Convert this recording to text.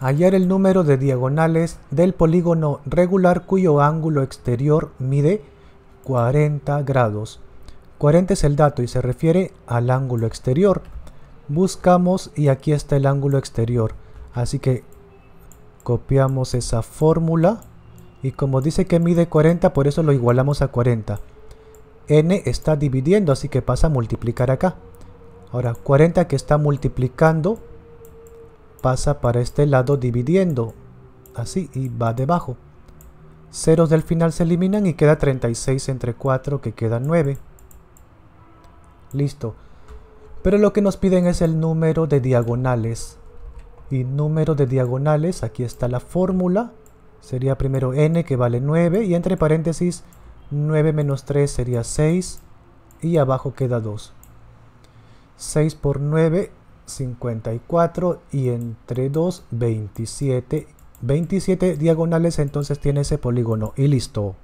hallar el número de diagonales del polígono regular cuyo ángulo exterior mide 40 grados. 40 es el dato y se refiere al ángulo exterior. Buscamos y aquí está el ángulo exterior. Así que copiamos esa fórmula y como dice que mide 40, por eso lo igualamos a 40. n está dividiendo, así que pasa a multiplicar acá. Ahora, 40 que está multiplicando pasa para este lado dividiendo, así, y va debajo. Ceros del final se eliminan y queda 36 entre 4 que queda 9. Listo. Pero lo que nos piden es el número de diagonales. Y número de diagonales, aquí está la fórmula. Sería primero n que vale 9 y entre paréntesis 9 menos 3 sería 6 y abajo queda 2. 6 por 9 54 y entre 2, 27. 27 diagonales, entonces tiene ese polígono y listo.